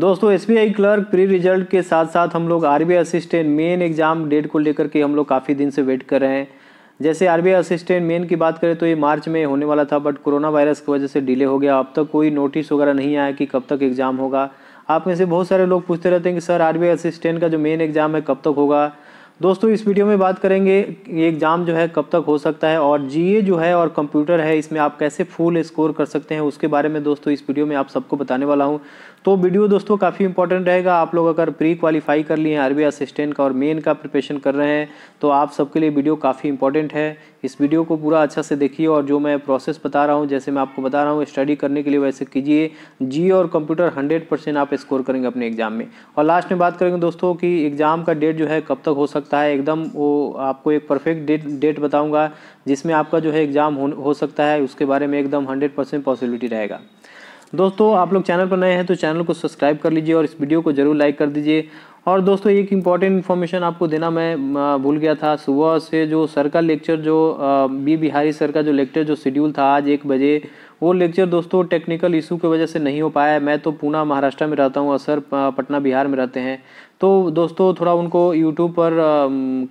दोस्तों S clerk pre result के साथ साथ हम लोग R assistant main exam date को लेकर के हम लोग काफ़ी दिन से वेट कर रहे हैं जैसे आर असिस्टेंट मेन की बात करें तो ये मार्च में होने वाला था बट कोरोना वायरस की वजह से डिले हो गया अब तक कोई नोटिस वगैरह नहीं आया कि कब तक एग्ज़ाम होगा आप में से बहुत सारे लोग पूछते रहते हैं कि सर आर असिस्टेंट का जो मेन एग्ज़ाम है कब तक होगा दोस्तों इस वीडियो में बात करेंगे एग्ज़ाम जो है कब तक हो सकता है और जीए जो है और कंप्यूटर है इसमें आप कैसे फुल स्कोर कर सकते हैं उसके बारे में दोस्तों इस वीडियो में आप सबको बताने वाला हूं तो वीडियो दोस्तों काफ़ी इंपॉर्टेंट रहेगा आप लोग अगर प्री क्वालिफाई कर लिए हैं आर असिस्टेंट का और मेन का प्रिपरेशन कर रहे हैं तो आप सबके लिए वीडियो काफ़ी इंपॉर्टेंट है इस वीडियो को पूरा अच्छा से देखिए और जो मैं प्रोसेस बता रहा हूँ जैसे मैं आपको बता रहा हूँ स्टडी करने के लिए वैसे कीजिए जी और कंप्यूटर हंड्रेड परसेंट आप स्कोर करेंगे अपने एग्जाम में और लास्ट में बात करेंगे दोस्तों कि एग्ज़ाम का डेट जो है कब तक हो सकता है एकदम वो आपको एक परफेक्ट डेट डेट बताऊँगा जिसमें आपका जो है एग्ज़ाम हो, हो सकता है उसके बारे में एकदम हंड्रेड परसेंट पॉसिबिलिटी रहेगा दोस्तों आप लोग चैनल पर नए हैं तो चैनल को सब्सक्राइब कर लीजिए और इस वीडियो को ज़रूर लाइक कर दीजिए और दोस्तों एक इम्पॉर्टेंट इन्फॉर्मेशन आपको देना मैं भूल गया था सुबह से जो सर का लेक्चर जो बी बिहारी सर का जो लेक्चर जो शेड्यूल था आज एक बजे वो लेक्चर दोस्तों टेक्निकल इशू की वजह से नहीं हो पाया है मैं तो पूना महाराष्ट्र में रहता हूँ और सर पटना बिहार में रहते हैं तो दोस्तों थोड़ा उनको यूट्यूब पर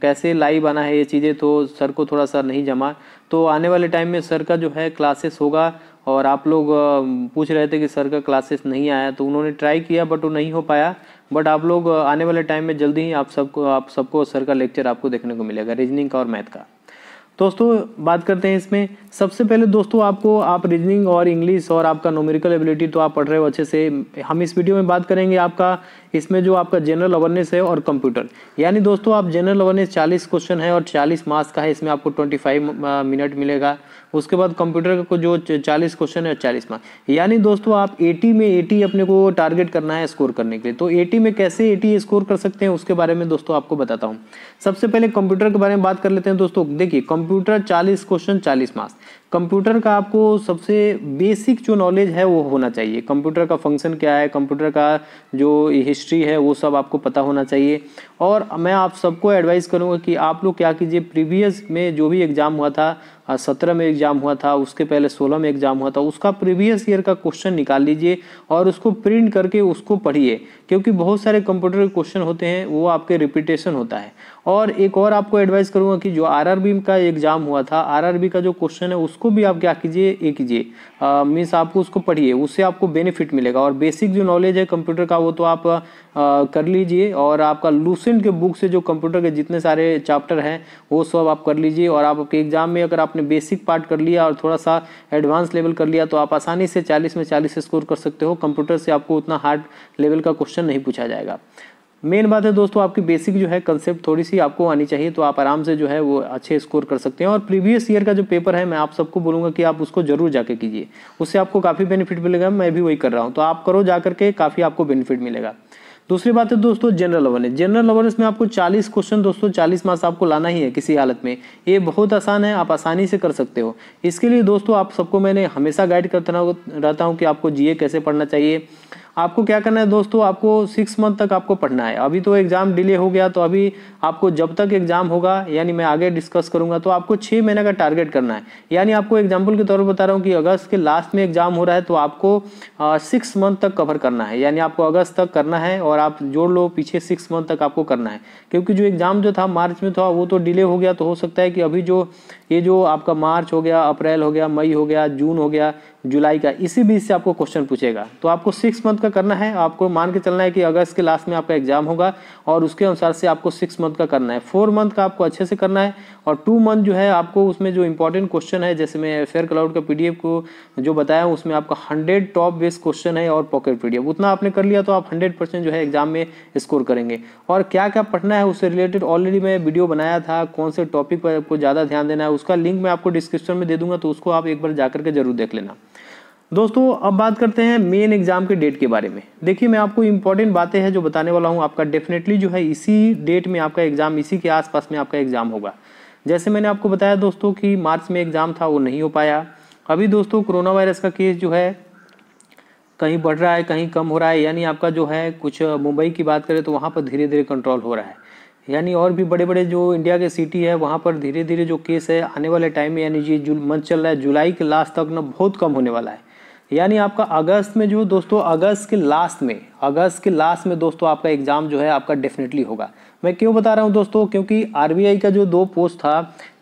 कैसे लाइव आना है ये चीज़ें तो सर को थोड़ा सा नहीं जमा तो आने वाले टाइम में सर का जो है क्लासेस होगा और आप लोग पूछ रहे थे कि सर का क्लासेस नहीं आया तो उन्होंने ट्राई किया बट वो नहीं हो पाया बट आप लोग आने वाले टाइम में जल्दी ही आप सबको आप सबको सर का लेक्चर आपको देखने को मिलेगा रीजनिंग का और मैथ का दोस्तों बात करते हैं इसमें सबसे पहले दोस्तों आपको आप रीजनिंग और इंग्लिश और आपका नोमेरिकल एबिलिटी तो आप पढ़ रहे हो अच्छे से हम इस वीडियो में बात करेंगे आपका इसमें जो आपका जनरल अवेयरनेस है और कंप्यूटर यानी दोस्तों आप जनरल अवेयरनेस चालीस क्वेश्चन है और चालीस मार्क्स का है इसमें आपको ट्वेंटी फाइव मिनट मिलेगा उसके बाद कंप्यूटर को जो चालीस क्वेश्चन है चालीस मार्क्स यानी दोस्तों आप एटी में एटी अपने को टारगेट करना है स्कोर करने के लिए तो एटी में कैसे एटी स्कोर कर सकते हैं उसके बारे में दोस्तों आपको बताता हूँ सबसे पहले कंप्यूटर के बारे में बात कर लेते हैं दोस्तों देखिए कंप्यूटर चालीस क्वेश्चन चालीस मार्क्स कंप्यूटर का आपको सबसे बेसिक जो नॉलेज है वो होना चाहिए कंप्यूटर का फंक्शन क्या है कंप्यूटर का जो हिस्ट्री हिस्ट्री है वो सब आपको पता होना चाहिए और मैं आप सबको एडवाइस करूँगा कि आप लोग क्या कीजिए प्रीवियस में जो भी एग्ज़ाम हुआ था सत्रह में एग्ज़ाम हुआ था उसके पहले सोलह में एग्ज़ाम हुआ था उसका प्रीवियस ईयर का क्वेश्चन निकाल लीजिए और उसको प्रिंट करके उसको पढ़िए क्योंकि बहुत सारे कंप्यूटर के क्वेश्चन होते हैं वो आपके रिपीटेशन होता है और एक और आपको एडवाइस करूंगा कि जो आरआरबी का एग्ज़ाम हुआ था आरआरबी का जो क्वेश्चन है उसको भी आप क्या कीजिए ये कीजिए मीन्स आपको उसको पढ़िए उससे आपको बेनिफिट मिलेगा और बेसिक जो नॉलेज है कंप्यूटर का वो तो आप आ, कर लीजिए और आपका लूसेंट के बुक से जो कंप्यूटर के जितने सारे चैप्टर हैं वो सब आप कर लीजिए और आपके एग्ज़ाम में अगर आपने बेसिक पार्ट कर लिया और थोड़ा सा एडवांस लेवल कर लिया तो आप आसानी से चालीस में चालीस स्कोर कर सकते हो कंप्यूटर से आपको उतना हार्ड लेवल का क्वेश्चन नहीं पूछा जाएगा मेन बात है दोस्तों आपकी बेसिक जो है कंसेप्ट थोड़ी सी आपको आनी चाहिए तो आप आराम से जो है वो अच्छे स्कोर कर सकते हैं और प्रीवियस ईयर का जो पेपर है मैं आप सबको बोलूँगा कि आप उसको जरूर जाके कीजिए उससे आपको काफ़ी बेनिफिट मिलेगा मैं भी वही कर रहा हूँ तो आप करो जा करके काफ़ी आपको बेनिफिट मिलेगा दूसरी बात है दोस्तों जनरल अवेयरनेस जनरल अवेयरनेस में आपको 40 क्वेश्चन दोस्तों 40 मार्क्स आपको लाना ही है किसी हालत में ये बहुत आसान है आप आसानी से कर सकते हो इसके लिए दोस्तों आप सबको मैंने हमेशा गाइड करता रहता हूँ कि आपको जीए कैसे पढ़ना चाहिए आपको क्या करना है दोस्तों आपको सिक्स मंथ तक आपको पढ़ना है अभी तो एग्ज़ाम डिले हो गया तो अभी आपको जब तक एग्ज़ाम होगा यानी मैं आगे डिस्कस करूंगा तो आपको छः महीने का टारगेट करना है यानी आपको एग्जाम्पल के तौर पर बता रहा हूँ कि अगस्त के लास्ट में एग्ज़ाम हो रहा है तो आपको सिक्स मंथ तक कवर करना है यानी आपको अगस्त तक करना है और आप जोड़ लो पीछे सिक्स मंथ तक आपको करना है क्योंकि जो एग्ज़ाम जो था मार्च में था वो तो डिले हो गया तो हो सकता है कि अभी जो ये जो आपका मार्च हो गया अप्रैल हो गया मई हो गया जून हो गया जुलाई का इसी बीच से आपको क्वेश्चन पूछेगा तो आपको सिक्स मंथ का करना है आपको मान के चलना है कि अगस्त के लास्ट में आपका एग्जाम होगा और उसके अनुसार से आपको सिक्स मंथ का करना है फोर मंथ का आपको अच्छे से करना है और टू मंथ जो है आपको उसमें जो इंपॉर्टेंट क्वेश्चन है जैसे मैं फेयर क्लाउड का पीडीएफ को जो बताया हूँ उसमें आपका हंड्रेड टॉप बेस्ट क्वेश्चन है और पॉकेट पीडीएफ उतना आपने कर लिया तो आप हंड्रेड परसेंट जो है एग्जाम में स्कोर करेंगे और क्या क्या पढ़ना है उससे रिलेटेड ऑलरेडी मैं वीडियो बनाया था कौन से टॉपिक पर आपको ज़्यादा ध्यान देना है उसका लिंक मैं आपको डिस्क्रिप्शन में दे दूंगा तो उसको आप एक बार जाकर के जरूर देख लेना दोस्तों अब बात करते हैं मेन एग्जाम के डेट के बारे में देखिए मैं आपको इंपॉर्टेंट बातें हैं जो बताने वाला हूँ आपका डेफिनेटली जो है इसी डेट में आपका एग्जाम इसी के आसपास में आपका एग्जाम होगा जैसे मैंने आपको बताया दोस्तों कि मार्च में एग्जाम था वो नहीं हो पाया अभी दोस्तों कोरोना वायरस का केस जो है कहीं बढ़ रहा है कहीं कम हो रहा है यानी आपका जो है कुछ मुंबई की बात करें तो वहाँ पर धीरे धीरे कंट्रोल हो रहा है यानी और भी बड़े बड़े जो इंडिया के सिटी है वहाँ पर धीरे धीरे जो केस है आने वाले टाइम में यानी ये जो मंच चल रहा है जुलाई के लास्ट तक ना बहुत कम होने वाला है यानी आपका अगस्त में जो दोस्तों अगस्त के लास्ट में अगस्त के लास्ट में दोस्तों आपका एग्ज़ाम जो है आपका डेफिनेटली होगा मैं क्यों बता रहा हूँ दोस्तों क्योंकि आरबीआई का जो दो पोस्ट था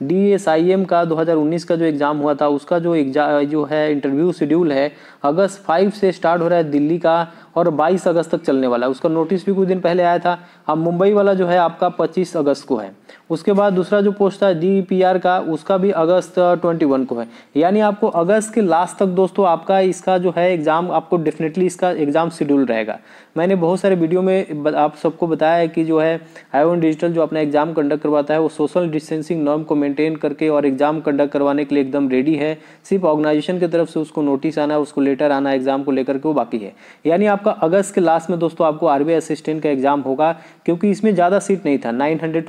डीएसआईएम का 2019 का जो एग्ज़ाम हुआ था उसका जो एग्जाम जो है इंटरव्यू शेड्यूल है अगस्त फाइव से स्टार्ट हो रहा है दिल्ली का और 22 अगस्त तक चलने वाला है उसका नोटिस भी कुछ दिन पहले आया था अब मुंबई वाला जो है आपका पच्चीस अगस्त को है उसके बाद दूसरा जो पोस्ट था डी का उसका भी अगस्त ट्वेंटी को है यानी आपको अगस्त के लास्ट तक दोस्तों आपका इसका जो है एग्ज़ाम आपको डेफिनेटली इसका एग्ज़ाम शेड्यूल रहेगा मैंने बहुत सारे वीडियो में आप सबको बताया है कि जो है आई डिजिटल जो अपना एग्ज़ाम कंडक्ट करवाता है वो सोशल डिस्टेंसिंग नॉर्म को मेंटेन करके और एग्ज़ाम कंडक्ट करवाने के लिए एकदम रेडी है सिर्फ ऑर्गेनाइजेशन की तरफ से उसको नोटिस आना है उसको लेटर आना एग्ज़ाम को लेकर के वो बाकी है यानी आपका अगस्त के लास्ट में दोस्तों आपको आर असिस्टेंट का एग्ज़ाम होगा क्योंकि इसमें ज़्यादा सीट नहीं था नाइन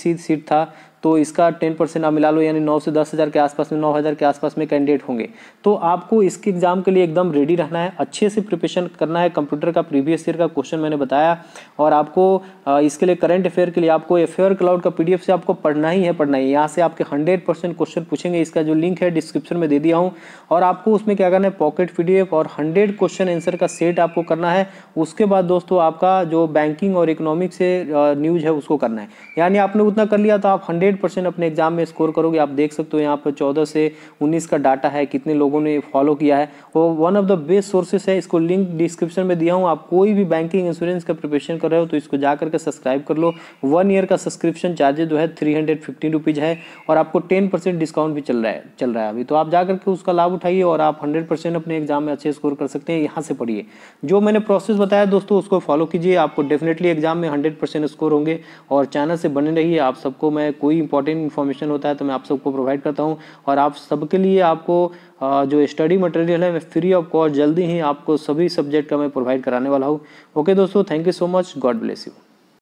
सीट था तो इसका टेन परसेंट आप मिला लो यानी नौ से दस हज़ार के आसपास में नौ हज़ार के आसपास में कैंडिडेट होंगे तो आपको इसके एग्ज़ाम के लिए एकदम रेडी रहना है अच्छे से प्रिपरेशन करना है कंप्यूटर का प्रीवियस ईयर का क्वेश्चन मैंने बताया और आपको इसके लिए करंट अफेयर के लिए आपको अफेयर क्लाउड का पी से आपको पढ़ना ही है पढ़ना ही है यहाँ से आपके हंड्रेड क्वेश्चन पूछेंगे इसका जो लिंक है डिस्क्रिप्शन में दे दिया हूँ और आपको उसमें क्या करना है पॉकेट पी और हंड्रेड क्वेश्चन आंसर का सेट आपको करना है उसके बाद दोस्तों आपका जो बैंकिंग और इकोनॉमिक से न्यूज है उसको करना है यानी आपने उतना कर लिया तो आप हंड्रेड हंड्रेड परसेंट अपने एग्जाम में स्कोर करोगे आप देख सकते हो यहाँ पर चौदह से उन्नीस का डाटा है कितने लोगों ने फॉलो किया है वो one of the best sources है इसको लिंक डिस्क्रिप्शन में दिया हूँ आप कोई भी बैंकिंग इंश्योरेंस का प्रिपरेशन कर रहे हो तो इसको जा करके सब्सक्राइब कर लो वन ईयर का सब्सक्रिप्शन चार्जेज जो है थ्री हंड्रेड फिफ्टीन रुपीज़ है और आपको टेन परसेंट डिस्काउंट भी चल रहा है चल रहा है अभी तो आप जा करके उसका लाभ उठाइए और आप हंड्रेड परसेंट अपने एग्जाम में अच्छे स्कोर कर सकते हैं यहाँ से पढ़िए जो मैंने प्रोसेस बताया दोस्तों उसको फॉलो कीजिए आपको डेफिनेटली एग्जाम में हंड्रेड परसेंट स्कोर होंगे और चैनल से बने रहिए आप सबको मैं कोई इंपॉर्टेंट इन्फॉर्मेशन होता है तो मैं आप सबको प्रोवाइड करता हूँ और आप सबके लिए आपको जो स्टडी मटेरियल है मैं फ्री ऑफ कॉस्ट जल्दी ही आपको सभी सब्जेक्ट का मैं प्रोवाइड कराने वाला हूँ ओके दोस्तों thank you so much God bless you